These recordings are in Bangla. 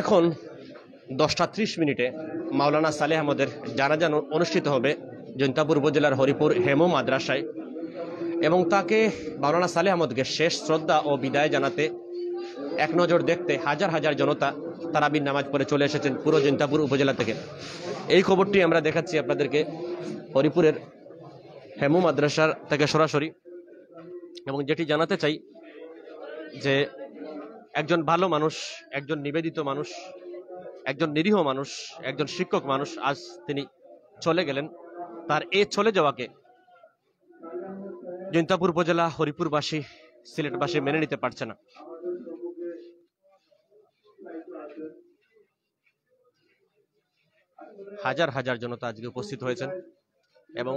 এখন দশটা ত্রিশ মিনিটে মাওলানা সালেহ জানা জানাজান অনুষ্ঠিত হবে জৈন্তাপুর উপজেলার হরিপুর হেমো মাদ্রাসায় এবং তাকে মাওলানা সালে আহমদকে শেষ শ্রদ্ধা ও বিদায় জানাতে এক নজর দেখতে হাজার হাজার জনতা তারাবির নামাজ পড়ে চলে এসেছেন পুরো জৈন্তাপুর উপজেলা থেকে এই খবরটি আমরা দেখাচ্ছি আপনাদেরকে হরিপুরের হেমু মাদ্রাসার থেকে সরাসরি এবং যেটি জানাতে চাই যে একজন ভালো মানুষ একজন নিবেদিত মানুষ একজন নিরীহ মানুষ একজন শিক্ষক মানুষ আজ তিনি চলে গেলেন তার এ চলে যাওয়াকে জৈন্তাপুর উপজেলা হরিপুরবাসী সিলেটবাসী মেনে নিতে পারছে না হাজার হাজার জনতা আজকে উপস্থিত হয়েছেন এবং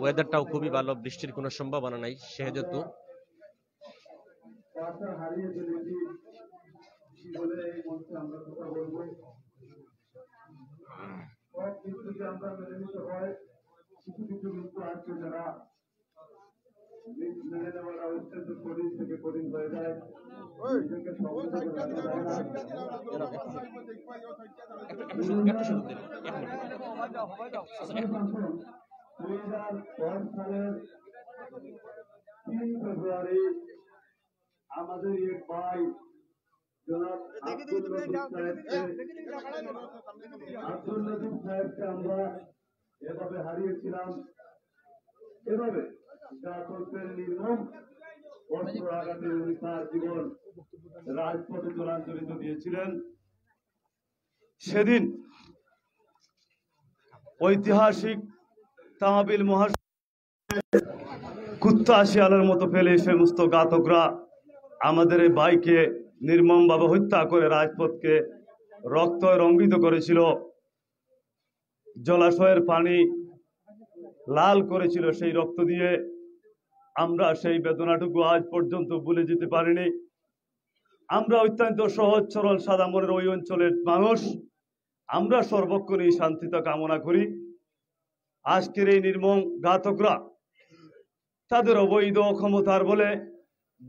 ওয়েদারটাও খুবই ভালো বৃষ্টির কোনো সম্ভাবনা নাই সেহেতু আশা হারিয়ে ফেলেছি বলে এই মঞ্চে আমরা কথা বলবো সব কিছু যদি আমরা মেনে নিতে হয় কিছু কিছু কিন্তু আছে যারা মেনে নেওয়ার অত্যন্ত তিন ফেব্রুয়ারি আমাদের এক ভাই আব্দুল সাহেবকে আমরা এভাবে হারিয়েছিলাম এভাবে যা করতেন নির্মম অস্ত্র আঘাতে উনি তার জীবন রাজপথে দিয়েছিলেন সেদিন ঐতিহাসিক তাহাবিল মহাশয় কুত্তা আসিয়ালের মতো ফেলে সে মুস্ত ঘাতকরা আমাদের এই ভাইকে নির্মমভাবে হত্যা করে রাজপথকে রক্ত রঙ্গিত করেছিল জলাশয়ের পানি লাল করেছিল সেই রক্ত দিয়ে আমরা সেই বেদনাটুকু আজ পর্যন্ত ভুলে যেতে পারিনি আমরা অত্যন্ত সহজ সরল সাদামরের ওই অঞ্চলের মানুষ আমরা সর্বক্ষণই শান্তিতা কামনা করি আজকের এই নির্মম ঘাতকরা তাদের অবৈধ ক্ষমতার বলে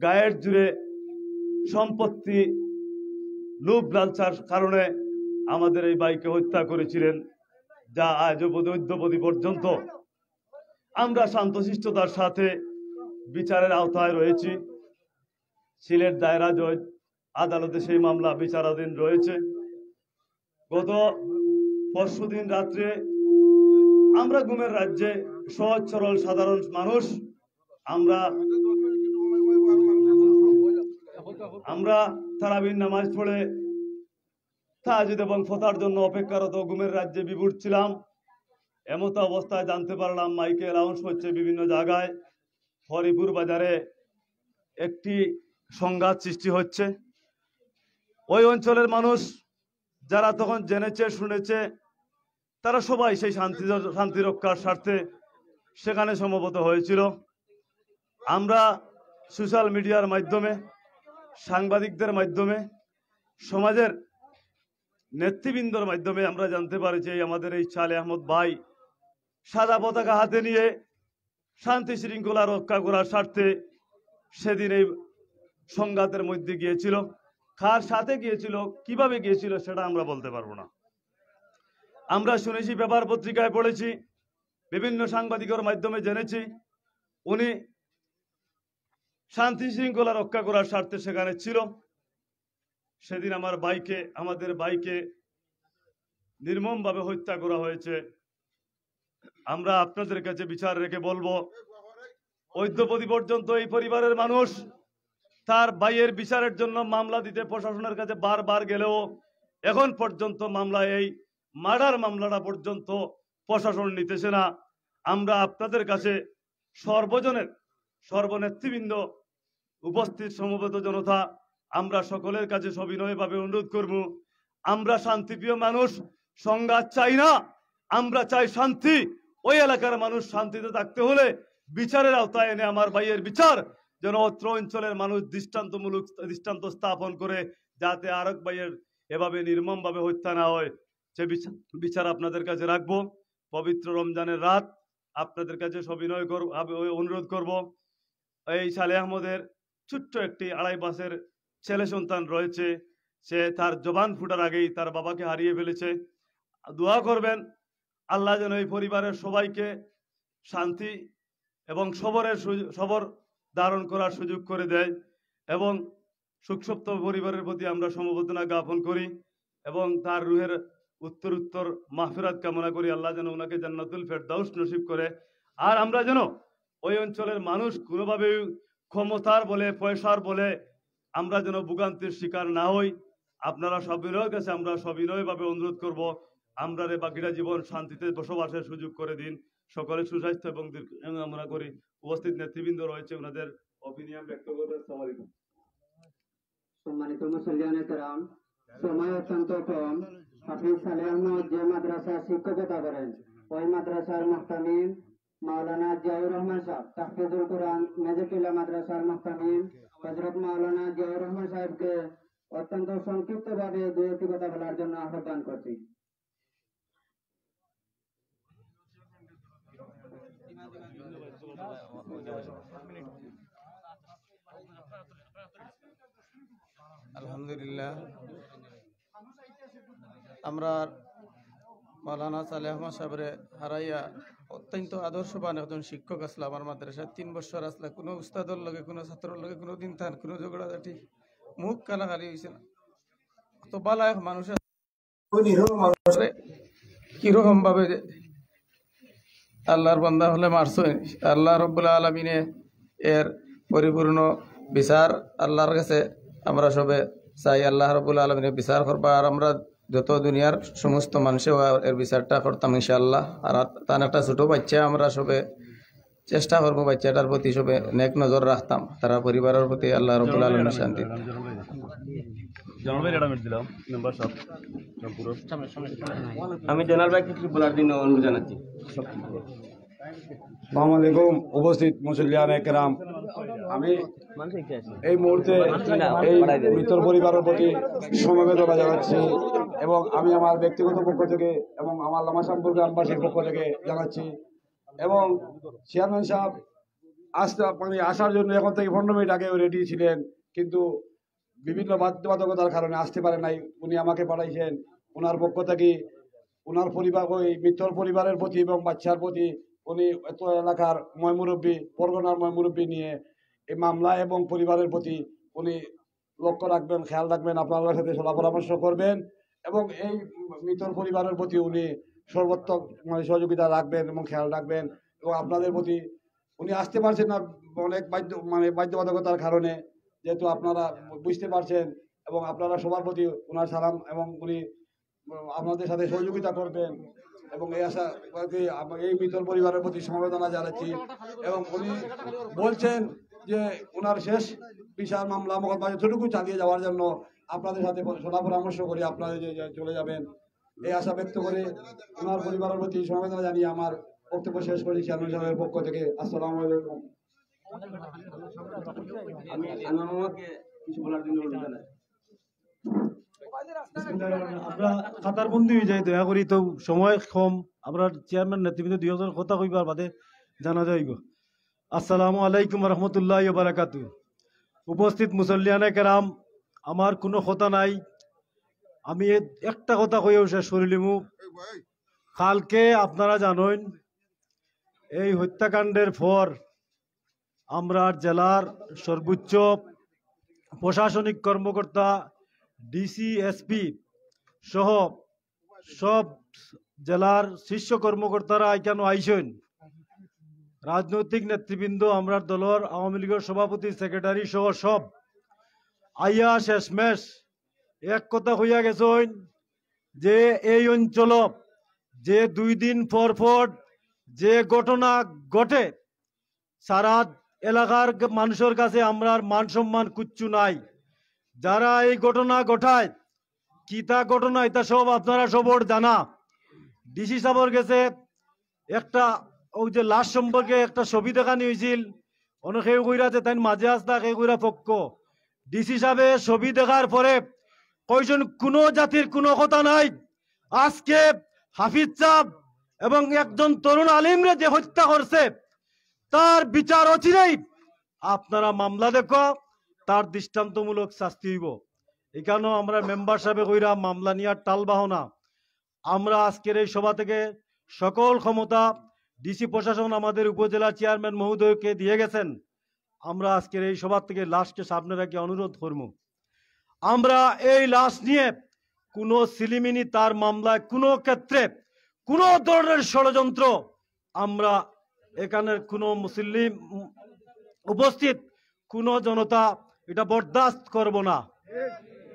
গায়ের জুড়ে সম্পত্তি লোভ লালচার কারণে আমাদের এই বাইকে হত্যা করেছিলেন যা আজ ঐদ্যপদী পর্যন্ত আমরা শান্তশিষ্টতার সাথে বিচারের আওতায় রয়েছি সিলেট দায়রা জজ আদালতে সেই মামলা বিচারাধীন রয়েছে গত পরশু দিন রাত্রে আমরা ঘুমের রাজ্যে সহজ সরল সাধারণ মানুষ আমরা আমরা তারাবিন নামাজ পড়ে তাহাজিদ এবং ফতার জন্য অপেক্ষারত গুমের রাজ্যে বিভুর ছিলাম এমত অবস্থায় জানতে পারলাম মাইকে অ্যালাউন্স হচ্ছে বিভিন্ন জায়গায় হরিপুর বাজারে একটি সংঘাত সৃষ্টি হচ্ছে ওই অঞ্চলের মানুষ যারা তখন জেনেছে শুনেছে তারা সবাই সেই শান্তি শান্তি রক্ষার স্বার্থে সেখানে সম্ভবত হয়েছিল আমরা সোশ্যাল মিডিয়ার মাধ্যমে সাংবাদিকদের মাধ্যমে সমাজের নেতৃবৃন্দর মাধ্যমে আমরা জানতে পারি যে আমাদের এই চালে আহমদ ভাই সাদা পতাকা হাতে নিয়ে শান্তি শৃঙ্খলা রক্ষা করার স্বার্থে সেদিন এই সংঘাতের মধ্যে গিয়েছিল কার সাথে গিয়েছিল কিভাবে গিয়েছিল সেটা আমরা বলতে পারবো না আমরা শুনেছি পেপার পত্রিকায় পড়েছি বিভিন্ন সাংবাদিকের মাধ্যমে জেনেছি উনি শান্তি শৃঙ্খলা রক্ষা করার স্বার্থে সেখানে ছিল সেদিন আমার বাইকে আমাদের বাইকে নির্মমভাবে হত্যা করা হয়েছে আমরা আপনাদের কাছে বিচার রেখে বলবো ঐদ্যপতি পর্যন্ত এই পরিবারের মানুষ তার বাইয়ের বিচারের জন্য মামলা দিতে প্রশাসনের কাছে বারবার গেলেও এখন পর্যন্ত মামলা এই মার্ডার মামলাটা পর্যন্ত প্রশাসন নিতেছে না আমরা আপনাদের কাছে সর্বজনের সর্বনেতৃবৃন্দ উপস্থিত সমবেত জনতা আমরা সকলের কাছে সবিনয়ভাবে অনুরোধ করব আমরা শান্তিপ্রিয় মানুষ সংঘাত চাই না আমরা চাই শান্তি ওই এলাকার মানুষ শান্তিতে থাকতে হলে বিচারের আওতায় এনে আমার ভাইয়ের বিচার যেন অত্র অঞ্চলের মানুষ দৃষ্টান্তমূলক দৃষ্টান্ত স্থাপন করে যাতে আরক ভাইয়ের এভাবে নির্মমভাবে হত্যা না হয় সে বিচার আপনাদের কাছে রাখবো পবিত্র রমজানের রাত আপনাদের কাছে সবিনয় করব অনুরোধ করব এই সালে আহমদের ছোট্ট একটি আড়াই মাসের ছেলে সন্তান রয়েছে সে তার জবান ফুটার আগেই তার বাবাকে হারিয়ে ফেলেছে দোয়া করবেন আল্লাহ যেন এই পরিবারের সবাইকে শান্তি এবং সবরের সবর ধারণ করার সুযোগ করে দেয় এবং সুখসপ্ত পরিবারের প্রতি আমরা সমবেদনা জ্ঞাপন করি এবং তার রুহের উত্তর উত্তর মাহফিরাত কামনা করি আল্লাহ যেন ওনাকে জান্নাতুল ফেরদাউস নসিব করে আর আমরা যেন ওই অঞ্চলের মানুষ কোনোভাবেই ক্ষমতার বলে পয়সার বলে আমরা যেন ভোগান্তির শিকার না হই আপনারা সবিনয়ের কাছে আমরা সবিনয়ভাবে অনুরোধ করব আমরা রে বাকিটা জীবন শান্তিতে বসবাসের সুযোগ করে দিন সকলে সুস্বাস্থ্য এবং আমরা করি উপস্থিত নেতৃবৃন্দ রয়েছে ওনাদের অপিনিয়ন ব্যক্ত করবেন সালামালিকুম সম্মানিত মুসলিয়ানে সময় অত্যন্ত কম হাফিজ সালে আহমদ যে মাদ্রাসা শিক্ষকতা করেন ওই মাদ্রাসার মোহতামিম मौलाना जियाउर रहमान साहब तहफीदुल कुरान मेजर टीला মাদ্রাসার মুহতামিম হযরত মাওলানা জিয়াউর রহমান সাহেবকে অত্যন্ত সংক্ষিপ্তভাবে দু একটি কথা বলার জন্য আহ্বান করছি আলহামদুলিল্লাহ আমরা মৌলানা সালেহ সাহেবরে হারাইয়া অত্যন্ত আদর্শবান একজন শিক্ষক আসলো আমার মাদ্রাসায় তিন বছর আসলে কোনো উস্তাদর লগে কোনো ছাত্রর লগে কোনো দিন থান কোনো ঝগড়াঝাটি মুখ কালাকালি হয়েছে না তো বালা মানুষ কিরকম ভাবে আল্লাহর বন্ধা হলে মারছো আল্লাহ রব্বুল্লা আলমিনে এর পরিপূর্ণ বিচার আল্লাহর কাছে আমরা সবে চাই আল্লাহ রবুল্লা আলমিনে বিচার করবা আর আমরা যত দুনিয়ার সমস্ত মানুষে এর বিচারটা করতাম ইনশাল্লাহ আর তার একটা ছোটো বাচ্চা আমরা সবে চেষ্টা করবো বাচ্চাটার প্রতি সবে নেক নজর রাখতাম তারা পরিবারের প্রতি আল্লাহ রবুল আলম শান্তি আমি জেনারেল ভাইকে কিছু বলার জন্য অনুরোধ জানাচ্ছি আলাইকুম উপস্থিত একরাম আমি এই মুহূর্তে এই মৃত্যুর পরিবারের প্রতি সমবেদনা জানাচ্ছি এবং আমি আমার ব্যক্তিগত পক্ষ থেকে এবং আমার লামা সম্পর্ক গ্রামবাসীর পক্ষ থেকে জানাচ্ছি এবং চেয়ারম্যান সাহেব আসতে মানে আসার জন্য এখন থেকে পনেরো মিনিট আগে রেডি ছিলেন কিন্তু বিভিন্ন বাধ্যবাধকতার কারণে আসতে পারে নাই উনি আমাকে পাঠাইছেন ওনার পক্ষ থেকে ওনার পরিবার ওই মৃত্যুর পরিবারের প্রতি এবং বাচ্চার প্রতি উনি এত এলাকার মুরব্বী পরগনার মুরব্বী নিয়ে এই মামলা এবং পরিবারের প্রতি উনি লক্ষ্য রাখবেন খেয়াল রাখবেন আপনার সাথে সলা পরামর্শ করবেন এবং এই মৃতর পরিবারের প্রতি উনি সর্বোত্তম মানে সহযোগিতা রাখবেন এবং খেয়াল রাখবেন এবং আপনাদের প্রতি উনি আসতে পারছেন না অনেক বাধ্য মানে বাধ্যবাধকতার কারণে যেহেতু আপনারা বুঝতে পারছেন এবং আপনারা সবার প্রতি ওনার সালাম এবং উনি আপনাদের সাথে সহযোগিতা করবেন এবং এই আশা এই মিতল পরিবারের প্রতি সমবেদনা জানাচ্ছি এবং উনি বলছেন যে ওনার শেষ বিচার মামলা মোকদ্দমা যতটুকু চালিয়ে যাওয়ার জন্য আপনাদের সাথে সোনা পরামর্শ করে আপনারা চলে যাবেন এই আশা ব্যক্ত করে ওনার পরিবারের প্রতি সমবেদনা জানিয়ে আমার বক্তব্য শেষ করি চেয়ারম্যান সাহেবের পক্ষ থেকে আসসালাম আলাইকুম আমি কিছু বলার জন্য আমরা কাতারবন্দি হয়ে যাই দয়া করি তো সময় কম আমরা চেয়ারম্যান নেতৃবৃন্দ দুইজন কথা কইবার বাদে জানা যাইব আসসালামু আলাইকুম রহমতুল্লাহ বারাকাতু উপস্থিত মুসল্লিয়ানে কেরাম আমার কোনো কথা নাই আমি একটা কথা কইও শেষ করিলিমু কালকে আপনারা জানেন এই হত্যাকাণ্ডের পর আমরা জেলার সর্বোচ্চ প্রশাসনিক কর্মকর্তা ডিসিএসপি সহ সব জেলার শীর্ষ কর্মকর্তারা এখানে আইসেন রাজনৈতিক নেতৃবৃন্দ আমরা দলের আওয়ামী লীগের সভাপতি সেক্রেটারি সহ সব আইয়া শেষমেশ এক কথা হইয়া গেছেন যে এই অঞ্চল যে দুই দিন পর পর যে ঘটনা ঘটে সারা এলাকার মানুষের কাছে আমরা মান সম্মান কুচ্ছু নাই যারা এই ঘটনা ঘটায় কি তা ঘটনা এটা সব আপনারা সবর জানা ডিসি সাবর গেছে একটা ওই যে লাশ সম্পর্কে একটা ছবি দেখানি হয়েছিল অনেক সেই কইরা যে তাই মাঝে আসতা সেই কইরা পক্ষ ডিসি সাহেবে ছবি দেখার পরে কয়জন কোনো জাতির কোনো কথা নাই আজকে হাফিজ সাহ এবং একজন তরুণ রে যে হত্যা করছে তার বিচার অচিরেই আপনারা মামলা দেখো তার দৃষ্টান্তমূলক শাস্তি হইব এখানেও আমরা মেম্বার সাহেবে কইরা মামলা নিয়ে টাল বাহনা আমরা আজকের এই সভা থেকে সকল ক্ষমতা ডিসি প্রশাসন আমাদের উপজেলা চেয়ারম্যান মহোদয়কে দিয়ে গেছেন আমরা আজকের এই সভা থেকে লাশকে সামনে রাখি অনুরোধ করব আমরা এই লাশ নিয়ে কোনো সিলিমিনি তার মামলায় কোনো ক্ষেত্রে কোনো ধরনের ষড়যন্ত্র আমরা এখানের কোনো মুসলিম উপস্থিত কোনো জনতা এটা বরদাস্ত করব না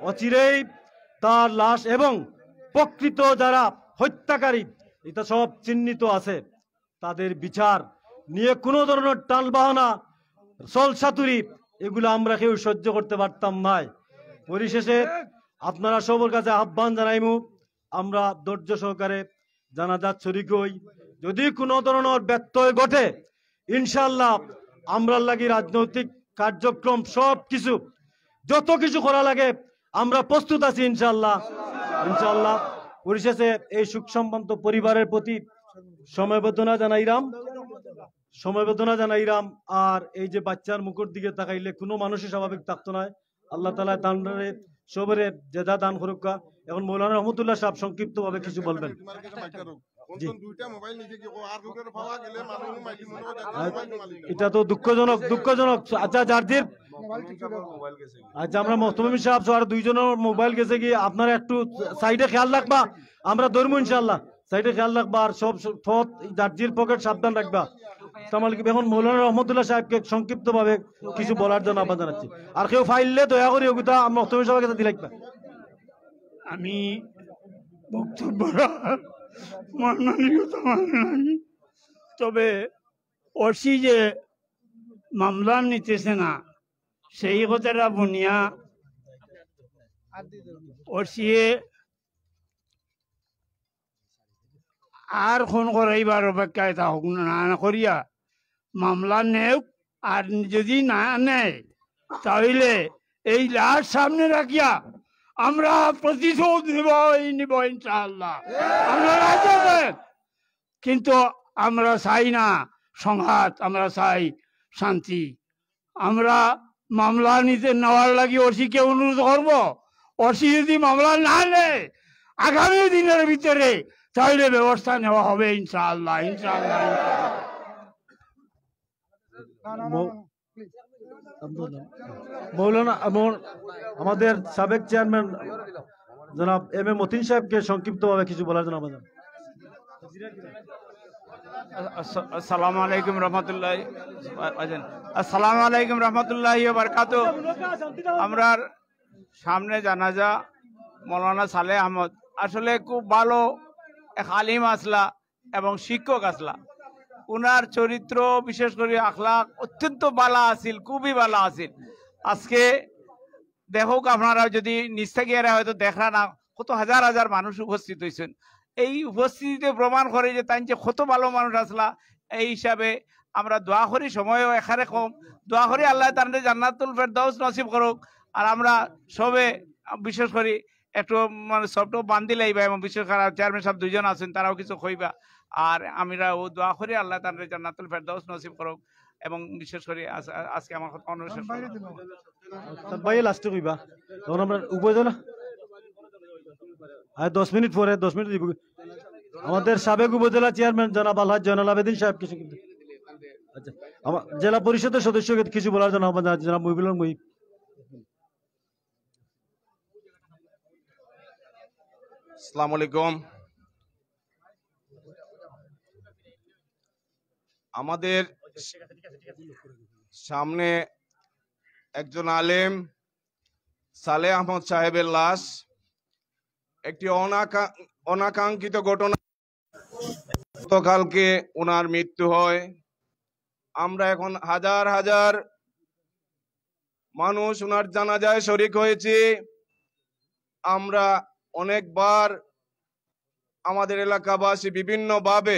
অচিরেই তার লাশ এবং প্রকৃত যারা হত্যাকারী এটা সব চিহ্নিত আছে তাদের বিচার নিয়ে কোনো ধরনের টালবাহানা সলসাতুরি এগুলো আমরা কেউ সহ্য করতে পারতাম নাই পরিশেষে আপনারা সবার কাছে আহ্বান জানাইমু আমরা ধৈর্য সহকারে জানা শরিক হই যদি কোনো ধরনের ব্যত্যয় ঘটে ইনশাল্লাহ আমরা লাগি রাজনৈতিক কার্যক্রম সব কিছু যত কিছু করা লাগে আমরা প্রস্তুত আছি ইনশাল্লাহ ইনশাল্লাহ পরিশেষে এই সুখ সম্ভ্রান্ত পরিবারের প্রতি সময়বেদনা জানাইরাম সময়বেদনা জানাইরাম আর এই যে বাচ্চার মুখের দিকে তাকাইলে কোনো মানুষই স্বাভাবিক থাকতো না আল্লাহ তালা তানরে সবরে যে দান হরুকা এখন মৌলানা রহমতুল্লাহ সাহেব সংক্ষিপ্তভাবে কিছু বলবেন এটা তো দুঃখজনক দুঃখজনক আচ্ছা, আচ্ছা জারদীপ আচ্ছা আমরা মোস্তমিম সাহেব আর দুইজনের মোবাইল গেছে কি আপনারা একটু সাইডে খেয়াল রাখবা আমরা ধরবো ইনশাল্লাহ সাইডে খেয়াল রাখবা আর সব ফত জারজির পকেট সাবধান রাখবা তামাল এখন মৌলানা রহমতুল্লাহ সাহেবকে সংক্ষিপ্তভাবে কিছু বলার জন্য আহ্বান জানাচ্ছি আর কেউ ফাইললে দয়া করি ওগুতা মোস্তমিম সাহেবের কাছে দিলাইবা আমি বক্তব্য তবে ওসি যে মামলা নিতেছে না সেই কথাটা বুনিয়া ওসিয়ে আর ফোন করাইবার এটা হোক না করিয়া মামলা নেও আর যদি না নেয় তাহলে এই লাশ সামনে রাখিয়া আমরা প্রতিশোধ নিবই নিব ইনশাআল্লাহ আমরা আছেন কিন্তু আমরা চাই না সংঘাত আমরা চাই শান্তি আমরা মামলা নিতে নেওয়ার লাগি ওসিকে অনুরোধ করব অসি যদি মামলা না নেয় আগামী দিনের ভিতরে তাহলে ব্যবস্থা নেওয়া হবে ইনশাল্লাহ ইনশাআল্লাহ ইনশাআল্লাহ মৌলানা আমাদের সাবেক চেয়ারম্যান জনাব এম এ মতিন সাহেবকে সংক্ষিপ্তভাবে কিছু বলার জন্য আমাদের আসসালামু আলাইকুম রহমতুল্লাহ আসসালামু আলাইকুম রহমতুল্লাহ বারকাত আমরা সামনে জানাজা মৌলানা সালে আহমদ আসলে খুব ভালো এক আলিম আসলা এবং শিক্ষক আসলা ওনার চরিত্র বিশেষ করে আখলাক অত্যন্ত বালা আসিল খুবই বালা আসিল আজকে দেখুক আপনারা যদি নিচ হয়তো দেখা না কত হাজার হাজার মানুষ উপস্থিত হয়েছেন এই উপস্থিতিতে প্রমাণ করে যে তাই যে কত ভালো মানুষ আসলা এই হিসাবে আমরা দোয়া করি সময়ও এখানে কম দোয়া করি আল্লাহ তার জান্নাতুল ফেরদাউস নসিব করুক আর আমরা সবে বিশেষ করি একটু মানে সবটাও বান্দি লাইবা এবং বিশেষ করে চেয়ারম্যান সাহেব দুজন আছেন তারাও কিছু কইবা আর আমরা ও দোয়া করি আল্লাহ তাদের জান্নাতুল ফেরদাউস নসিব করুক এবং বিশেষ করে আজকে আমার কথা অনুসরণ ভাই লাস্টে কইবা তখন আমরা উপরে যাও না আর দশ মিনিট পরে দশ মিনিট দিব আমাদের সাবেক উপজেলা চেয়ারম্যান জনাব আল্লাহ জয়নাল আবেদিন সাহেব কিছু কিন্তু আচ্ছা আমার জেলা পরিষদের সদস্যকে কিছু বলার জন্য আহ্বান জানাচ্ছি জনাব মুহিবুল মুহিব আসসালামু আলাইকুম আমাদের সামনে একজন আলেম সালে আহমদ সাহেবের লাশ একটি অনাকাঙ্ক্ষিত ঘটনা গতকালকে ওনার মৃত্যু হয় আমরা এখন হাজার হাজার মানুষ ওনার জানাজায় শরিক হয়েছি আমরা অনেকবার আমাদের এলাকাবাসী বিভিন্নভাবে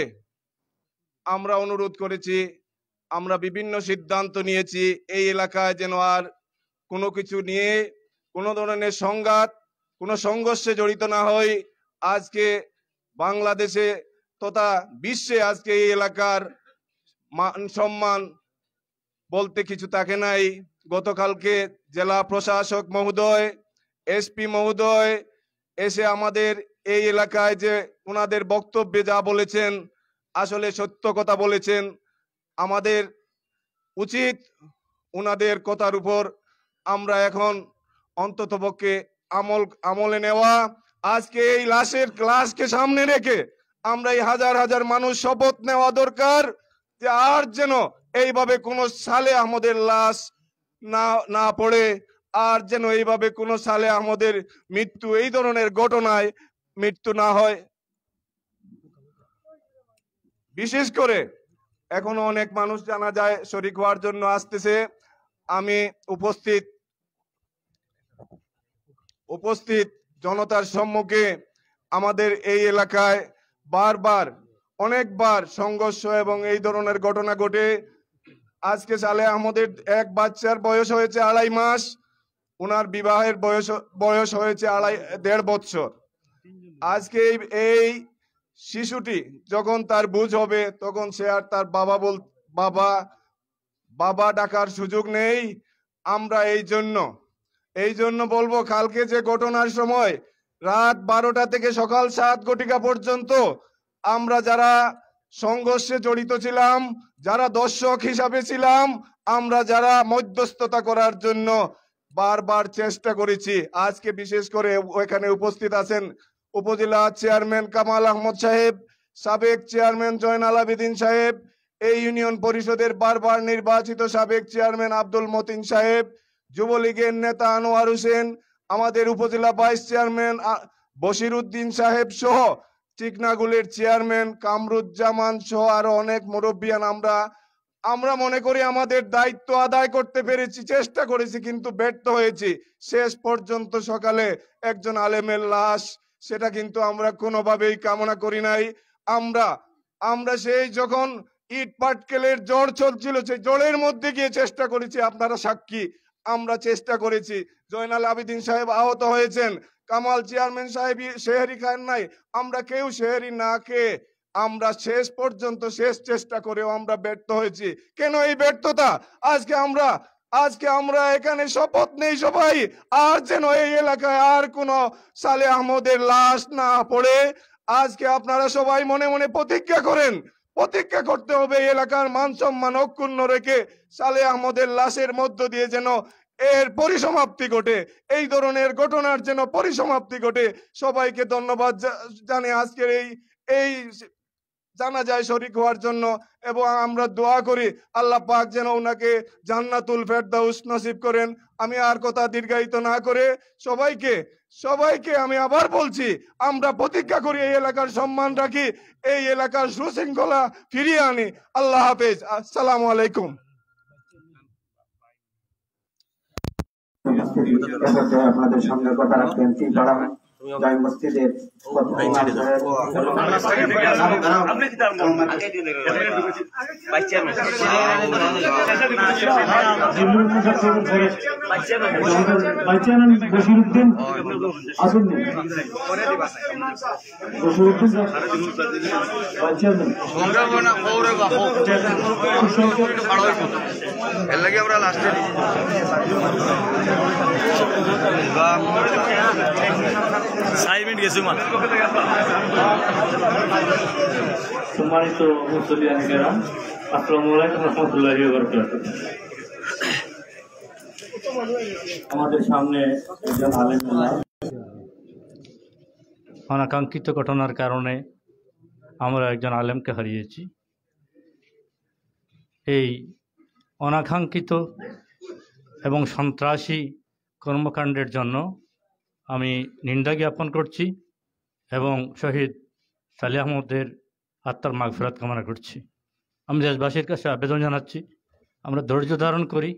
আমরা অনুরোধ করেছি আমরা বিভিন্ন সিদ্ধান্ত নিয়েছি এই এলাকায় যেন আর কোনো কিছু নিয়ে কোনো ধরনের সংঘাত কোনো সংঘর্ষে জড়িত না হই আজকে বাংলাদেশে তথা বিশ্বে আজকে এই এলাকার মান সম্মান বলতে কিছু তাকে নাই গতকালকে জেলা প্রশাসক মহোদয় এসপি মহোদয় এসে আমাদের এই এলাকায় যে ওনাদের বক্তব্যে যা বলেছেন আসলে সত্য কথা বলেছেন আমাদের উচিত ওনাদের কথার উপর আমরা এখন অন্ততপক্ষে আমল আমলে নেওয়া আজকে এই লাশের লাশকে সামনে রেখে আমরা এই হাজার হাজার মানুষ শপথ নেওয়া দরকার যে আর যেন এইভাবে কোনো সালে আমাদের লাশ না না পড়ে আর যেন এইভাবে কোনো সালে আমাদের মৃত্যু এই ধরনের ঘটনায় মৃত্যু না হয় বিশেষ করে এখনো অনেক মানুষ জানা যায় শরিক হওয়ার জন্য আসতেছে আমি উপস্থিত উপস্থিত জনতার সম্মুখে আমাদের এই এলাকায় বারবার অনেকবার সংঘর্ষ এবং এই ধরনের ঘটনা ঘটে আজকে সালে আমাদের এক বাচ্চার বয়স হয়েছে আড়াই মাস ওনার বিবাহের বয়স বয়স হয়েছে আড়াই দেড় বছর আজকে এই শিশুটি যখন তার বুঝ হবে তখন সে আর তার বাবা বল বাবা বাবা ডাকার সুযোগ নেই আমরা এই জন্য এই জন্য বলবো কালকে যে ঘটনার সময় রাত বারোটা থেকে সকাল সাত ঘটিকা পর্যন্ত আমরা যারা সংঘর্ষে জড়িত ছিলাম যারা দর্শক হিসাবে ছিলাম আমরা যারা মধ্যস্থতা করার জন্য বারবার চেষ্টা করেছি আজকে বিশেষ করে ওখানে উপস্থিত আছেন উপজেলা চেয়ারম্যান কামাল আহমদ সাহেব সাবেক চেয়ারম্যান জয়নাল আবেদিন সাহেব এই ইউনিয়ন পরিষদের বারবার নির্বাচিত সাবেক চেয়ারম্যান আব্দুল মতিন সাহেব যুবলীগের নেতা আনোয়ার হোসেন আমাদের উপজেলা ভাইস চেয়ারম্যান বশির উদ্দিন সাহেব সহ চিকনাগুলির চেয়ারম্যান কামরুজ্জামান সহ আরো অনেক মুরব্বিয়ান আমরা আমরা মনে করি আমাদের দায়িত্ব আদায় করতে পেরেছি চেষ্টা করেছি কিন্তু ব্যর্থ হয়েছি শেষ পর্যন্ত সকালে একজন আলেমের লাশ সেটা কিন্তু আমরা কোনোভাবেই কামনা করি নাই আমরা আমরা সেই যখন ইট পাটকেলের জ্বর চলছিল সেই জ্বরের মধ্যে গিয়ে চেষ্টা করেছি আপনারা সাক্ষী আমরা চেষ্টা করেছি জয়নাল আবিদিন সাহেব আহত হয়েছেন কামাল চেয়ারম্যান সাহেব শেহরি খান নাই আমরা কেউ শেহরি না খেয়ে আমরা শেষ পর্যন্ত শেষ চেষ্টা করেও আমরা ব্যর্থ হয়েছি কেন এই ব্যর্থতা আজকে আমরা আজকে আমরা এখানে শপথ নেই সবাই আর যেন এই এলাকায় আর কোন সালে আহমদের লাশ না পড়ে আজকে আপনারা সবাই মনে মনে প্রতিজ্ঞা করেন প্রতিজ্ঞা করতে হবে এলাকার মান সম্মান অক্ষুণ্ণ রেখে সালে আহমদের লাশের মধ্য দিয়ে যেন এর পরিসমাপ্তি ঘটে এই ধরনের ঘটনার যেন পরিসমাপ্তি ঘটে সবাইকে ধন্যবাদ জানে আজকের এই এই জানা যায় শরিক হওয়ার জন্য এবং আমরা দোয়া করি আল্লাহ পাক যেন ওনাকে জান্নাতুল ফেরদাউস নসিব করেন আমি আর কথা দীর্ঘায়িত না করে সবাইকে সবাইকে আমি আবার বলছি আমরা প্রতিজ্ঞা করি এই এলাকার সম্মান রাখি এই এলাকার সুশৃঙ্খলা ফিরিয়ে আনি আল্লাহ হাফেজ আসসালামু আলাইকুম আমাদের সঙ্গে কথা রাখতেন জয় মসজিদের বসিরুদ্দিন আসুন বসিরুদ্দিন এর লাগে আমরা লাস্টে দিই সাইমেন্ট গেছে মানে সম্মানিত আমাদের সামনে একজন আলেম অনাকাঙ্ক্ষিত ঘটনার কারণে আমরা একজন আলেমকে হারিয়েছি এই অনাকাঙ্ক্ষিত এবং সন্ত্রাসী কর্মকাণ্ডের জন্য আমি নিন্দা জ্ঞাপন করছি এবং শহীদ সালি আহমদের আত্মার মাগফেরাত কামনা করছি আমি দেশবাসীর কাছে আবেদন জানাচ্ছি আমরা ধৈর্য ধারণ করি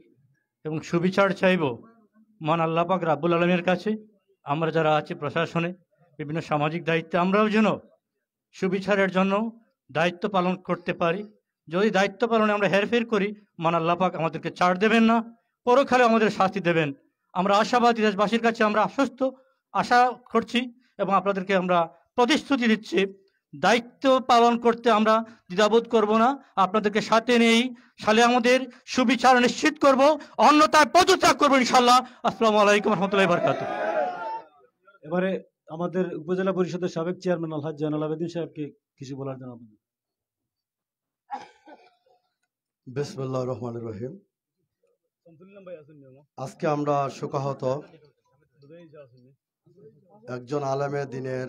এবং সুবিচার চাইব মান আল্লাপাক রাব্বুল আলমের কাছে আমরা যারা আছি প্রশাসনে বিভিন্ন সামাজিক দায়িত্বে আমরাও যেন সুবিচারের জন্য দায়িত্ব পালন করতে পারি যদি দায়িত্ব পালনে আমরা হেরফের করি মান আল্লাপাক আমাদেরকে ছাড় দেবেন না পরখালে আমাদের শাস্তি দেবেন আমরা আশাবাদী দেশবাসীর কাছে আমরা আশ্বস্ত আশা করছি এবং আপনাদেরকে আমরা প্রতিশ্রুতি দিচ্ছি দায়িত্ব পালন করতে আমরা দ্বিধাবোধ করব না আপনাদেরকে সাথে নেই সালে আমাদের সুবিচার নিশ্চিত করব অন্যতায় পদত্যাগ করবো ইনশাল্লাহ আসসালাম আলাইকুম রহমতুল্লাহ বরকাত এবারে আমাদের উপজেলা পরিষদের সাবেক চেয়ারম্যান আলহাজ জয়নাল আবেদিন সাহেবকে কিছু বলার জন্য বেসমুল্লাহ রহমান রহিম আজকে আমরা শোকাহত একজন আলামে দিনের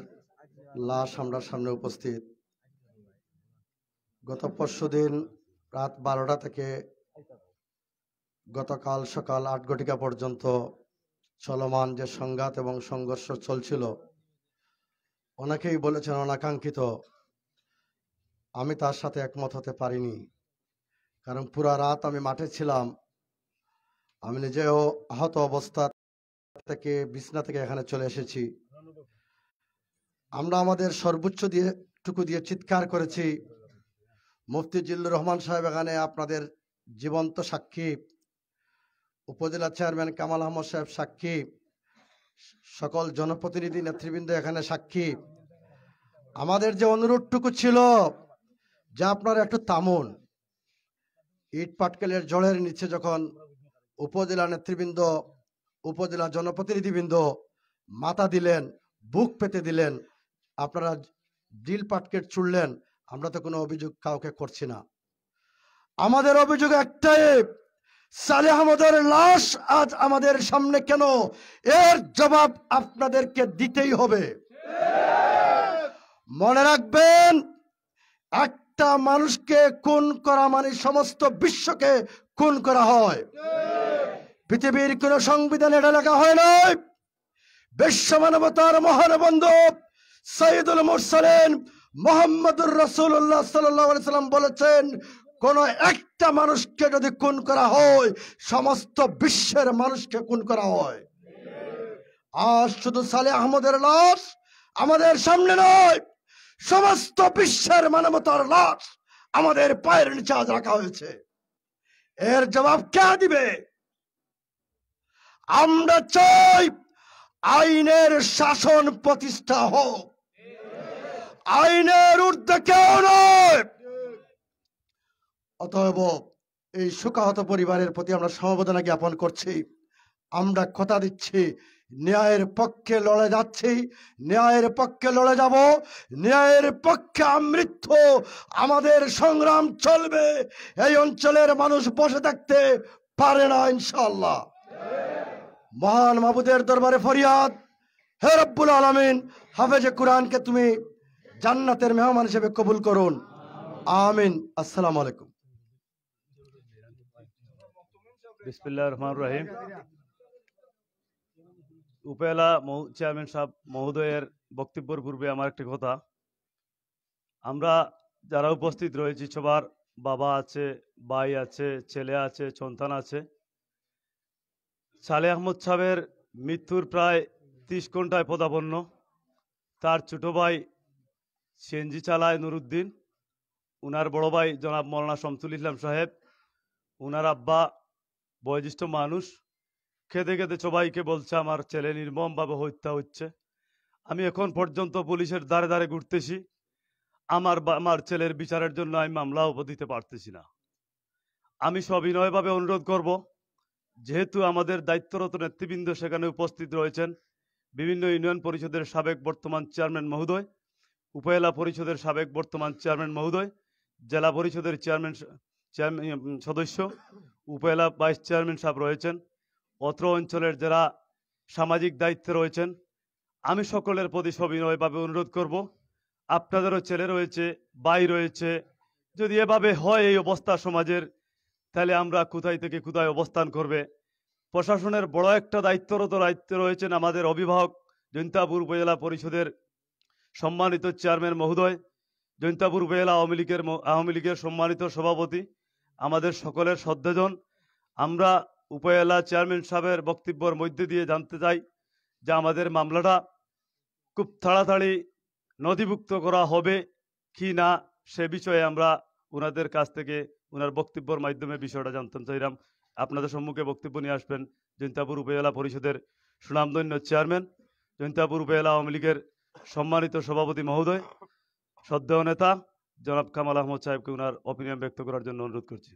লাশ আমরা সামনে উপস্থিত গত পরশু দিন রাত বারোটা থেকে গতকাল সকাল আট ঘটিকা পর্যন্ত চলমান যে সংঘাত এবং সংঘর্ষ চলছিল অনেকেই বলেছেন অনাকাঙ্ক্ষিত আমি তার সাথে একমত হতে পারিনি কারণ পুরা রাত আমি মাঠে ছিলাম আমি নিজেও আহত অবস্থা থেকে বিছনা থেকে এখানে চলে এসেছি আমরা আমাদের সর্বোচ্চ দিয়ে টুকু দিয়ে চিৎকার করেছি মুফতি জিল্লুর রহমান সাহেব এখানে আপনাদের জীবন্ত সাক্ষী উপজেলা চেয়ারম্যান কামাল আহমদ সাহেব সাক্ষী সকল জনপ্রতিনিধি নেতৃবৃন্দ এখানে সাক্ষী আমাদের যে অনুরোধটুকু ছিল যে আপনার একটু তামুন ইট পাটকেলের জলের নিচে যখন উপজেলা নেতৃবৃন্দ উপজেলা জনপ্রতিনিধিবৃন্দ মাথা দিলেন বুক পেতে দিলেন আপনারা ডিল পাটকেট ছুড়লেন আমরা তো কোনো অভিযোগ কাউকে করছি না আমাদের অভিযোগ একটাই সালে আহমদের লাশ আজ আমাদের সামনে কেন এর জবাব আপনাদেরকে দিতেই হবে মনে রাখবেন একটা মানুষকে খুন করা মানে সমস্ত বিশ্বকে খুন করা হয় পৃথিবীর কোন সংবিধানে এটা লেখা হয় নাই বিশ্ব মানবতার মহান বন্ধু সৈয়দুল মুরসালেন মোহাম্মদুর রসুল্লাহ সাল্লাম বলেছেন কোন একটা মানুষকে যদি খুন করা হয় সমস্ত বিশ্বের মানুষকে খুন করা হয় আর শুধু সালে আহমদের লাশ আমাদের সামনে নয় সমস্ত বিশ্বের মানবতার লাশ আমাদের পায়ের নিচে আজ রাখা হয়েছে এর জবাব কে দিবে আমরা চাই আইনের শাসন প্রতিষ্ঠা হোক আইনের ঊর্ধ্বে কেউ নয় অতএব এই শোকাহত পরিবারের প্রতি আমরা সমবেদনা জ্ঞাপন করছি আমরা কথা দিচ্ছি ন্যায়ের পক্ষে লড়ে যাচ্ছি ন্যায়ের পক্ষে লড়ে যাব ন্যায়ের পক্ষে আমৃত্যু আমাদের সংগ্রাম চলবে এই অঞ্চলের মানুষ বসে থাকতে পারে না ইনশাল্লাহ মহান মাহবুদের দরবারে ফরিয়াদ হে রব্বুল আলমিন হাফেজে কোরআনকে তুমি জান্নাতের মেহমান হিসেবে কবুল করুন আমিন আসসালাম আলাইকুম বিসমিল্লাহ রহমান রহিম উপেলা চেয়ারম্যান সাহেব মহোদয়ের বক্তব্যের পূর্বে আমার একটি কথা আমরা যারা উপস্থিত রয়েছি সবার বাবা আছে ভাই আছে ছেলে আছে সন্তান আছে সালে আহমদ সাহেবের মৃত্যুর প্রায় তিরিশ ঘন্টায় পদাপন্ন তার ছোট ভাই সেনজি চালায় নুরুদ্দিন উনার বড় ভাই জনাব মৌলানা শমসুল ইসলাম সাহেব উনার আব্বা বয়োজ্যেষ্ঠ মানুষ খেতে খেতে সবাইকে বলছে আমার ছেলে নির্মমভাবে হত্যা হচ্ছে আমি এখন পর্যন্ত পুলিশের দ্বারে দ্বারে ঘুরতেছি আমার আমার ছেলের বিচারের জন্য আমি মামলাও দিতে পারতেছি না আমি সবিনয়ভাবে অনুরোধ করবো যেহেতু আমাদের দায়িত্বরত নেতৃবৃন্দ সেখানে উপস্থিত রয়েছেন বিভিন্ন ইউনিয়ন পরিষদের সাবেক বর্তমান চেয়ারম্যান মহোদয় উপজেলা পরিষদের সাবেক বর্তমান চেয়ারম্যান মহোদয় জেলা পরিষদের চেয়ারম্যান সদস্য উপজেলা ভাইস চেয়ারম্যান সাহেব রয়েছেন অত্র অঞ্চলের যারা সামাজিক দায়িত্বে রয়েছেন আমি সকলের প্রতি সবিনয়ভাবে অনুরোধ করব আপনাদেরও ছেলে রয়েছে বাই রয়েছে যদি এভাবে হয় এই অবস্থা সমাজের তাহলে আমরা কোথায় থেকে কোথায় অবস্থান করবে প্রশাসনের বড় একটা দায়িত্বরত দায়িত্ব রয়েছেন আমাদের অভিভাবক জৈন্তাপুর উপজেলা পরিষদের সম্মানিত চেয়ারম্যান মহোদয় জৈন্তাপুর উপজেলা আওয়ামী লীগের আওয়ামী লীগের সম্মানিত সভাপতি আমাদের সকলের সদ্যজন আমরা উপজেলা চেয়ারম্যান সাহেবের বক্তব্যর মধ্যে দিয়ে জানতে চাই যে আমাদের মামলাটা খুব তাড়াতাড়ি নথিভুক্ত করা হবে কি না সে বিষয়ে আমরা ওনাদের কাছ থেকে ওনার বক্তব্যর মাধ্যমে বিষয়টা জানতাম চাইলাম আপনাদের সম্মুখে বক্তব্য নিয়ে আসবেন জৈন্তাপুর উপজেলা পরিষদের সুনামধন্য চেয়ারম্যান জৈন্তাপুর উপজেলা আওয়ামী লীগের সম্মানিত সভাপতি মহোদয় সদ্যেয় নেতা জনাব কামাল আহমদ সাহেবকে ওনার অপিনিয়ন ব্যক্ত করার জন্য অনুরোধ করছি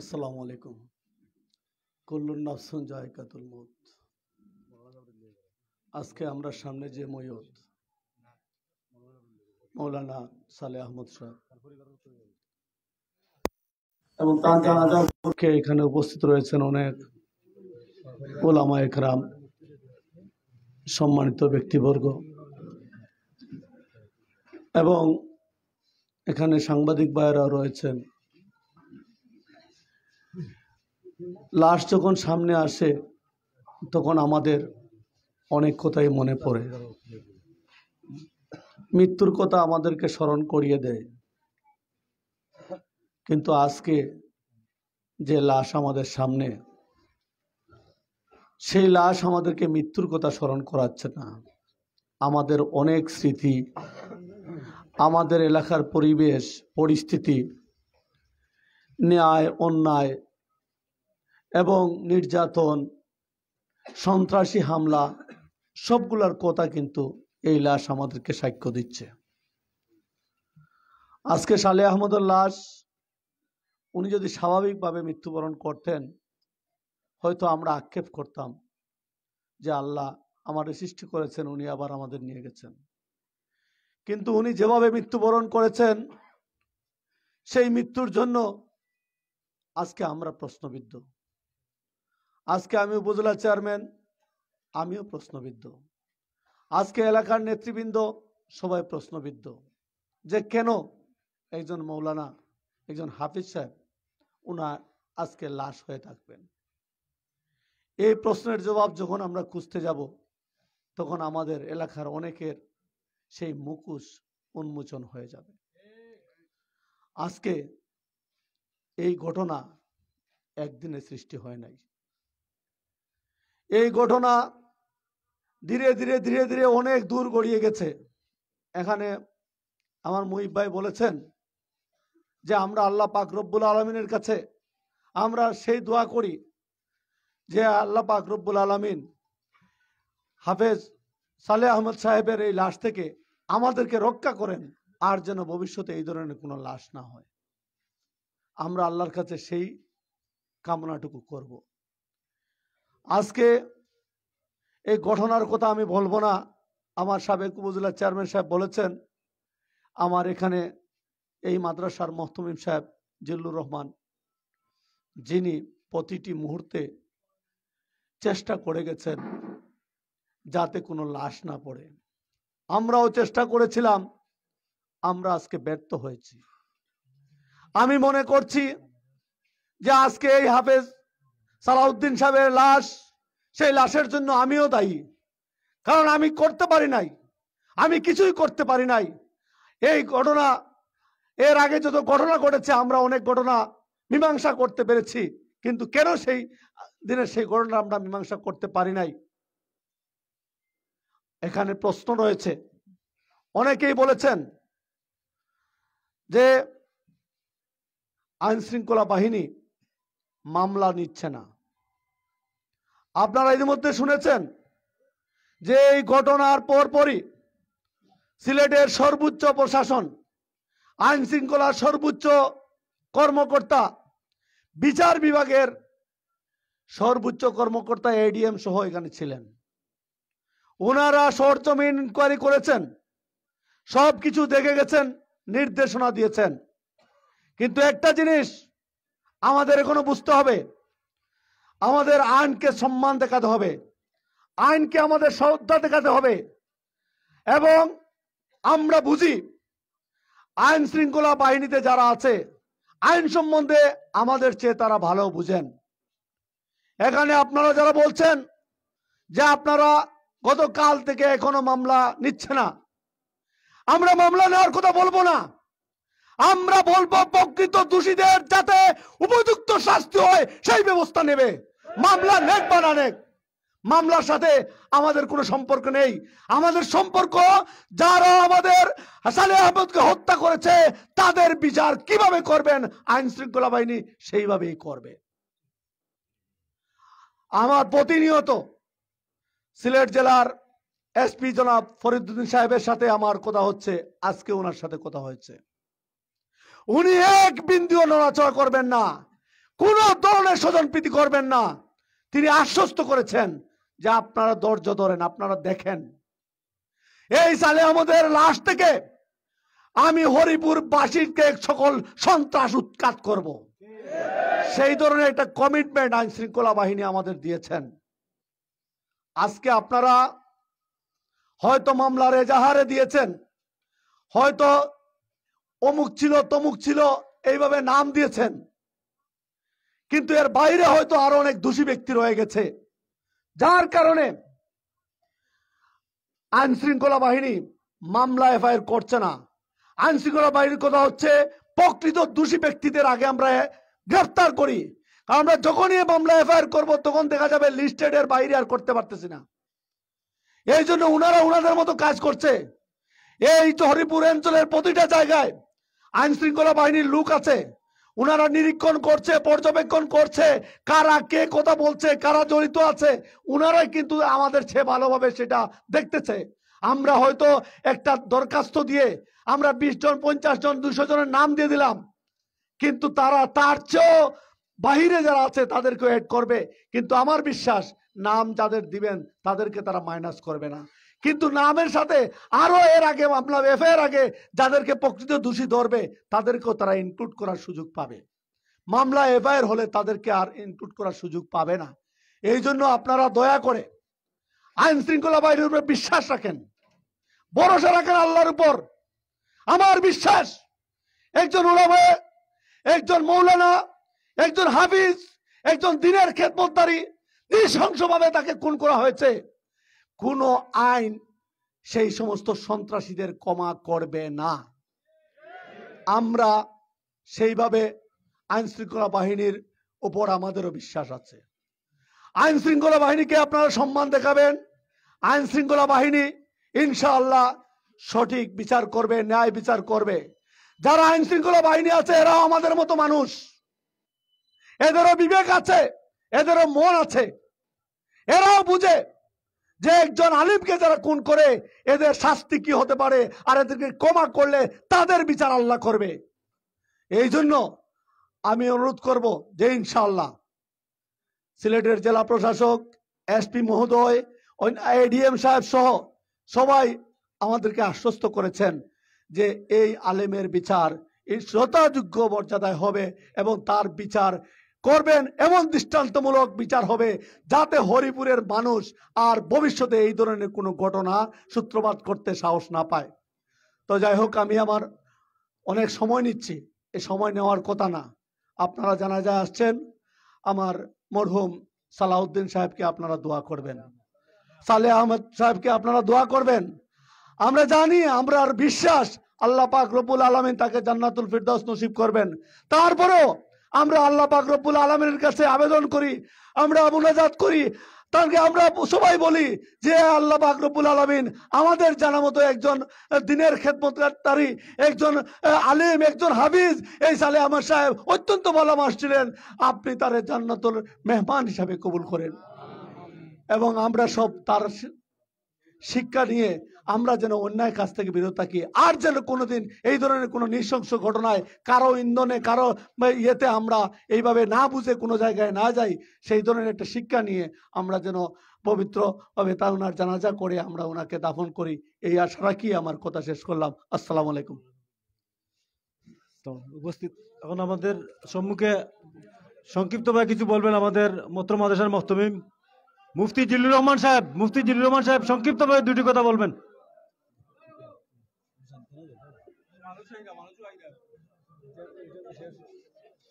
আসসালামু আলাইকুম কল্লুর নাফসুন জায়কাতুল মত আজকে আমরা সামনে যে ময়ূর মৌলানা সালে আহমদ শাহ এবং এখানে উপস্থিত রয়েছেন অনেক ওলামা একরাম সম্মানিত ব্যক্তিবর্গ এবং এখানে সাংবাদিক ভাইয়েরা রয়েছেন লাশ যখন সামনে আসে তখন আমাদের অনেক কথাই মনে পড়ে মৃত্যুর কথা আমাদেরকে স্মরণ করিয়ে দেয় কিন্তু আজকে যে লাশ আমাদের সামনে সেই লাশ আমাদেরকে মৃত্যুর কথা স্মরণ করাচ্ছে না আমাদের অনেক স্মৃতি আমাদের এলাকার পরিবেশ পরিস্থিতি ন্যায় অন্যায় এবং নির্যাতন সন্ত্রাসী হামলা সবগুলার কথা কিন্তু এই লাশ আমাদেরকে সাক্ষ্য দিচ্ছে আজকে সালে আহমদের লাশ উনি যদি স্বাভাবিকভাবে মৃত্যুবরণ করতেন হয়তো আমরা আক্ষেপ করতাম যে আল্লাহ আমাদের সৃষ্টি করেছেন উনি আবার আমাদের নিয়ে গেছেন কিন্তু উনি যেভাবে মৃত্যুবরণ করেছেন সেই মৃত্যুর জন্য আজকে আমরা প্রশ্নবিদ্ধ আজকে আমি উপজেলা চেয়ারম্যান আমিও প্রশ্নবিদ্ধ আজকে এলাকার নেতৃবৃন্দ সবাই প্রশ্নবিদ্ধ যে কেন একজন মৌলানা একজন হাফিজ সাহেব ওনার আজকে লাশ হয়ে থাকবেন এই প্রশ্নের জবাব যখন আমরা খুঁজতে যাব তখন আমাদের এলাকার অনেকের সেই মুকুশ উন্মোচন হয়ে যাবে আজকে এই ঘটনা একদিনে সৃষ্টি হয় নাই এই ঘটনা ধীরে ধীরে ধীরে ধীরে অনেক দূর গড়িয়ে গেছে এখানে আমার মুহিব ভাই বলেছেন যে আমরা আল্লাহ পাক রব্বুল আলমিনের কাছে আমরা সেই দোয়া করি যে আল্লাহ পাক রব্বুল আলমিন হাফেজ সালে আহমদ সাহেবের এই লাশ থেকে আমাদেরকে রক্ষা করেন আর যেন ভবিষ্যতে এই ধরনের কোনো লাশ না হয় আমরা আল্লাহর কাছে সেই কামনাটুকু করব আজকে এই ঘটনার কথা আমি বলবো না আমার সাবেক উপজেলার চেয়ারম্যান সাহেব বলেছেন আমার এখানে এই মাদ্রাসার মহতমিম সাহেব জিল্লুর রহমান যিনি প্রতিটি মুহূর্তে চেষ্টা করে গেছেন যাতে কোনো লাশ না পড়ে আমরাও চেষ্টা করেছিলাম আমরা আজকে ব্যর্থ হয়েছি আমি মনে করছি যে আজকে এই হাফেজ সালাউদ্দিন সাহেবের লাশ সেই লাশের জন্য আমিও দায়ী কারণ আমি করতে পারি নাই আমি কিছুই করতে পারি নাই এই ঘটনা এর আগে যত ঘটনা ঘটেছে আমরা অনেক ঘটনা মীমাংসা করতে পেরেছি কিন্তু কেন সেই দিনের সেই ঘটনা আমরা মীমাংসা করতে পারি নাই এখানে প্রশ্ন রয়েছে অনেকেই বলেছেন যে আইনশৃঙ্খলা বাহিনী মামলা নিচ্ছে না আপনারা ইতিমধ্যে শুনেছেন যে এই ঘটনার পরপরই সিলেটের সর্বোচ্চ প্রশাসন আইন শৃঙ্খলার সর্বোচ্চ কর্মকর্তা বিচার বিভাগের সর্বোচ্চ কর্মকর্তা এডিএম সহ এখানে ছিলেন ওনারা সরচম ইনকোয়ারি করেছেন সব কিছু দেখে গেছেন নির্দেশনা দিয়েছেন কিন্তু একটা জিনিস আমাদের এখনো বুঝতে হবে আমাদের আইনকে সম্মান দেখাতে হবে আইনকে আমাদের শ্রদ্ধা দেখাতে হবে এবং আমরা বুঝি আইন শৃঙ্খলা বাহিনীতে যারা আছে আইন সম্বন্ধে আমাদের চেয়ে তারা ভালো বুঝেন এখানে আপনারা যারা বলছেন যে আপনারা গতকাল থেকে এখনো মামলা নিচ্ছে না আমরা মামলা নেওয়ার কথা বলবো না আমরা বলবো প্রকৃত দোষীদের যাতে উপযুক্ত শাস্তি হয় সেই ব্যবস্থা নেবে মামলা নেক বা নেক মামলার সাথে আমাদের কোনো সম্পর্ক নেই আমাদের সম্পর্ক যারা আমাদের সালে আহমদকে হত্যা করেছে তাদের বিচার কিভাবে করবেন আইন শৃঙ্খলা বাহিনী সেইভাবেই করবে আমার প্রতিনিয়ত সিলেট জেলার এসপি জনাব ফরিদুদ্দিন সাহেবের সাথে আমার কথা হচ্ছে আজকে ওনার সাথে কথা হয়েছে উনি এক বিন্দুও নড়াচড়া করবেন না কোনো ধরনের স্বজনপ্রীতি করবেন না তিনি আশ্বস্ত করেছেন যে আপনারা ধৈর্য ধরেন আপনারা দেখেন এই সালে আমাদের লাশ থেকে আমি হরিপুর বাসীকে সকল সন্ত্রাস উৎকাত করব। সেই ধরনের একটা কমিটমেন্ট আইন শৃঙ্খলা বাহিনী আমাদের দিয়েছেন আজকে আপনারা হয়তো মামলার এজাহারে দিয়েছেন হয়তো অমুক ছিল তমুক ছিল এইভাবে নাম দিয়েছেন কিন্তু এর বাইরে হয়তো আরো অনেক দোষী ব্যক্তি রয়ে গেছে যার কারণে আইন শৃঙ্খলা বাহিনী মামলা এফআইআর করছে না আইন শৃঙ্খলা বাহিনীর কথা হচ্ছে প্রকৃত দোষী ব্যক্তিদের আগে আমরা গ্রেফতার করি আমরা যখনই মামলা এফআইআর করবো তখন দেখা যাবে লিস্টেড এর বাইরে আর করতে পারতেছি না এই জন্য ওনারা ওনাদের মতো কাজ করছে এই তো হরিপুর অঞ্চলের প্রতিটা জায়গায় আইন শৃঙ্খলা বাহিনীর লোক আছে ওনারা নিরীক্ষণ করছে পর্যবেক্ষণ করছে কারা কে কথা বলছে কারা জড়িত আছে ওনারাই কিন্তু আমাদের সে ভালোভাবে সেটা দেখতেছে আমরা হয়তো একটা দরখাস্ত দিয়ে আমরা বিশ জন পঞ্চাশ জন দুশো জনের নাম দিয়ে দিলাম কিন্তু তারা তার চেয়েও বাহিরে যারা আছে তাদেরকে অ্যাড করবে কিন্তু আমার বিশ্বাস নাম যাদের দিবেন তাদেরকে তারা মাইনাস করবে না কিন্তু নামের সাথে আরও এর আগে মামলা এফ এর আগে যাদেরকে প্রকৃত দোষী ধরবে তাদেরকেও তারা ইনক্লুড করার সুযোগ পাবে মামলা এফআইআর হলে তাদেরকে আর ইনক্লুড করার সুযোগ পাবে না এই জন্য আপনারা দয়া করে আইন শৃঙ্খলা বাহিনীর উপরে বিশ্বাস রাখেন ভরসা রাখেন আল্লাহর উপর আমার বিশ্বাস একজন উলামায় একজন মৌলানা একজন হাফিজ একজন দিনের খেদমতদারি নৃশংসভাবে তাকে খুন করা হয়েছে কোনো আইন সেই সমস্ত সন্ত্রাসীদের ক্ষমা করবে না আমরা সেইভাবে আইন শৃঙ্খলা বাহিনীর উপর আমাদেরও বিশ্বাস আছে আইন শৃঙ্খলা বাহিনীকে আপনারা সম্মান দেখাবেন আইন শৃঙ্খলা বাহিনী ইনশাআল্লাহ সঠিক বিচার করবে ন্যায় বিচার করবে যারা আইন শৃঙ্খলা বাহিনী আছে এরাও আমাদের মতো মানুষ এদেরও বিবেক আছে এদেরও মন আছে এরাও বুঝে যে একজন আলিমকে যারা খুন করে এদের শাস্তি কি হতে পারে আর এদেরকে ক্ষমা করলে তাদের বিচার আল্লাহ করবে এই জন্য আমি অনুরোধ করব যে ইনশাআল্লাহ সিলেটের জেলা প্রশাসক এসপি মহোদয় এডিএম সাহেব সহ সবাই আমাদেরকে আশ্বস্ত করেছেন যে এই আলেমের বিচার এই শ্রোতাযোগ্য মর্যাদায় হবে এবং তার বিচার করবেন এমন দৃষ্টান্তমূলক বিচার হবে যাতে হরিপুরের মানুষ আর ভবিষ্যতে এই ধরনের কোনো ঘটনা সূত্রপাত করতে সাহস না পায় তো যাই হোক আমি আমার অনেক সময় নিচ্ছি এ সময় নেওয়ার কথা না আপনারা জানা যায় আসছেন আমার মরহুম সালাউদ্দিন সাহেবকে আপনারা দোয়া করবেন সালে আহমদ সাহেবকে আপনারা দোয়া করবেন আমরা জানি আমরা আর বিশ্বাস আল্লাহ পাক রবুল আলমিন তাকে জান্নাতুল ফিরদাস নসিব করবেন তারপরেও আমরা আল্লাহ পাকরবুল আলমের কাছে আবেদন করি আমরা মোনাজাত করি তাকে আমরা সবাই বলি যে আল্লাহ বাকরবুল আলমিন আমাদের জানা মতো একজন দিনের খেদমতারি একজন আলিম একজন হাবিজ এই সালে আমার সাহেব অত্যন্ত ভালো মাস ছিলেন আপনি তার জান্নাতুল মেহমান হিসাবে কবুল করেন এবং আমরা সব তার শিক্ষা নিয়ে আমরা যেন অন্যায় কাছ থেকে বিরত থাকি আর যেন কোনোদিন এই ধরনের কোনো নৃশংস ঘটনায় কারো ইন্ধনে কারো ইয়েতে আমরা এইভাবে না বুঝে কোনো জায়গায় না যাই সেই ধরনের একটা শিক্ষা নিয়ে আমরা যেন পবিত্রভাবে তা ওনার জানাজা করে আমরা ওনাকে দাফন করি এই আশা রাখি আমার কথা শেষ করলাম আসসালামু আলাইকুম উপস্থিত এখন আমাদের সম্মুখে সংক্ষিপ্তভাবে কিছু বলবেন আমাদের মত্র মাদেশার মহতমিম মুফতি জিল্লুর রহমান সাহেব মুফতি জিল্লুর রহমান সাহেব সংক্ষিপ্তভাবে দুটি কথা বলবেন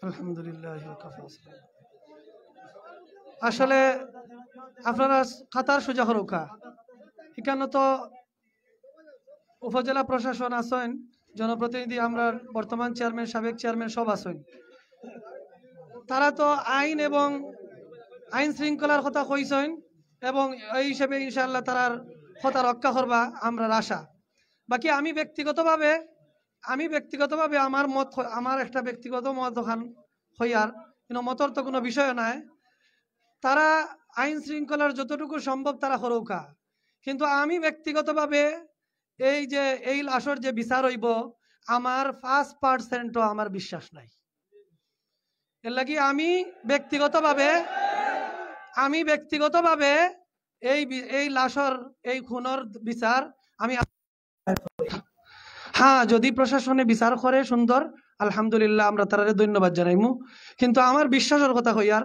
আলহামদুলিল্লাহ আসলে আপনারা খাতার সোজা হরুকা এখানে তো উপজেলা প্রশাসন আছেন জনপ্রতিনিধি আমরা বর্তমান চেয়ারম্যান সাবেক চেয়ারম্যান সব আসেন তারা তো আইন এবং আইন শৃঙ্খলার কথা কইছেন এবং এই হিসেবে ইনশাল্লাহ তারার কথা রক্ষা করবা আমরা আশা বাকি আমি ব্যক্তিগতভাবে আমি ব্যক্তিগতভাবে আমার মত আমার একটা ব্যক্তিগত মত ওখান হইয়ার কিন্তু মতর তো কোনো বিষয় নাই তারা আইন শৃঙ্খলার যতটুকু সম্ভব তারা হরৌকা কিন্তু আমি ব্যক্তিগতভাবে এই যে এই লাশর যে বিচার হইব আমার ফার্স্ট পার্সেন্টও আমার বিশ্বাস নাই এর লাগি আমি ব্যক্তিগতভাবে আমি ব্যক্তিগতভাবে এই এই লাশর এই খুনর বিচার আমি হ্যাঁ যদি প্রশাসনে বিচার করে সুন্দর আলহামদুলিল্লাহ আমরা তারা ধন্যবাদ জানাইমু কিন্তু আমার বিশ্বাসের কথা হই আর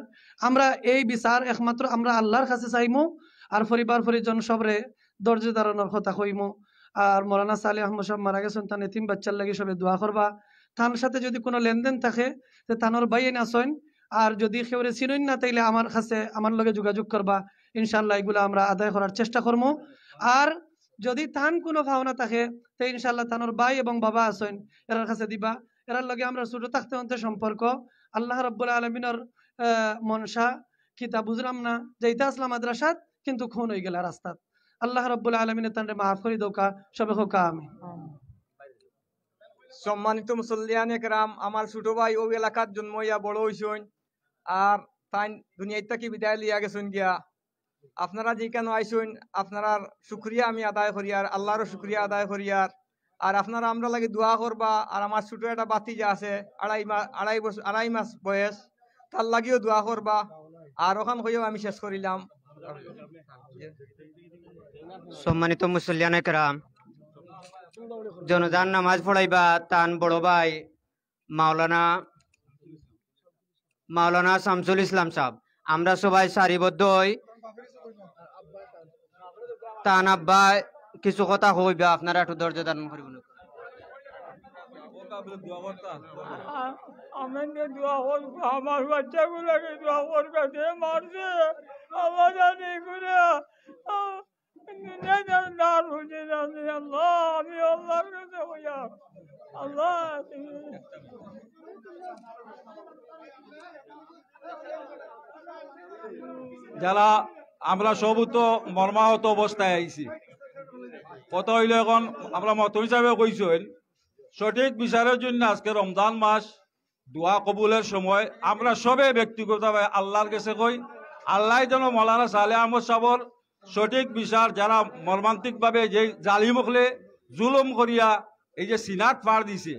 আমরা এই বিচার একমাত্র আমরা আল্লাহর কাছে চাইমু আর ফরিবার ফরিজন সবরে দর্জে দাঁড়ানোর কথা হইমু আর মৌলানা সালে আহমদ সাহেব মারা গেছেন তান এতিম বাচ্চার লাগে সবে দোয়া করবা তার সাথে যদি কোনো লেনদেন থাকে যে তানোর বাই নাচইন আর যদি কেউরে চিনইন না তাইলে আমার কাছে আমার লগে যোগাযোগ করবা ইনশাল্লাহ এগুলো আমরা আদায় করার চেষ্টা করবো আর যদি তান কোনো ভাওনা থাকে তো ইনশাল্লাহ তানোর ভাই এবং বাবা আসেন এরার কাছে দিবা এরার লগে আমরা ছোট থাকতে অন্তে সম্পর্ক আল্লাহ রব্বুল্লা আলমিনের মনসা কিতা বুঝলাম না যাইতে আসলাম মাদ্রাসাত কিন্তু খুন হয়ে গেল রাস্তাত আল্লাহ রব্বুল আলমিনের তান্ডে মাফ করি দোকা সবে হোকা আমি সম্মানিত মুসল্লিয়ান একরাম আমার ছোট ভাই ওই এলাকার জন্ম ইয়া বড় হইসন আর তাই দুনিয়ার থেকে বিদায় লিয়া গেছেন গিয়া আপনারা যে কেন আইসুন আপনারা শুক্রিয়া আমি আদায় করি আর আল্লাহরও শুক্রিয়া আদায় করি আর আর আপনারা আমরা লাগে দোয়া করবা আর আমার ছোটো একটা বাতি যা আছে আড়াই মাস আড়াই বছর আড়াই মাস বয়স তার লাগিও দোয়া করবা আর ওখান হয়েও আমি শেষ করিলাম সম্মানিত একরাম জনজান নামাজ পড়াইবা তান বড় ভাই মাওলানা মাওলানা শামসুল ইসলাম সাহ আমরা সবাই সারিবদ্ধ হই তান কিছু কথা হইবা আপনারা একটু ধৈর্য ধারণ করিবেন আমাদের দোয়া করবো আমার বাচ্চাগুলোকে দোয়া করবে দে মারছে আমার এগুলো আল্লাহ আমি আল্লাহর কাছে হইয়া আল্লাহ আমরা তো মর্মাহত অবস্থায় আইছি কত হইলে এখন আমরা মত হিসাবে কইছেন সঠিক বিচারের জন্য আজকে রমজান মাস দোয়া কবুলের সময় আমরা সবে ব্যক্তিগতভাবে আল্লাহর কাছে কই আল্লাহ যেন মৌলানা সালে আহমদ সাহর সঠিক বিচার যারা মর্মান্তিকভাবে যে জালিমুখলে জুলুম করিয়া এই যে সিনাত ফাঁড় দিছে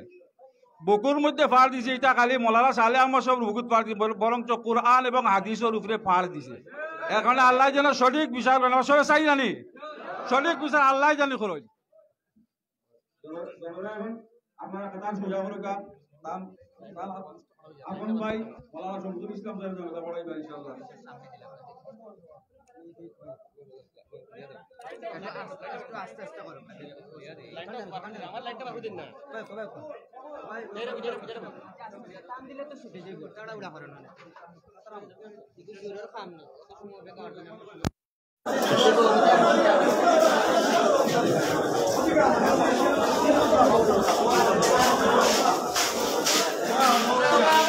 বুকুর মধ্যে ফাঁড় দিছে এটা খালি মৌলানা সালে আহমদ সাহর বুকুত ফাঁড় দিছে বরঞ্চ কোরআন এবং হাদিসের উপরে ফাঁড় দিছে এখন আল্লাহ যেন সঠিক বিচার করেন সবাই চাই জানি সঠিক বিচার আল্লাহ জানি খরচ আপন ইসলাম আস্তে আস্তে করো আমার লাইটটা ভালো দিন না দিলে তো ছুটে যাইব তাড়াহুড়া করো না কাম নেই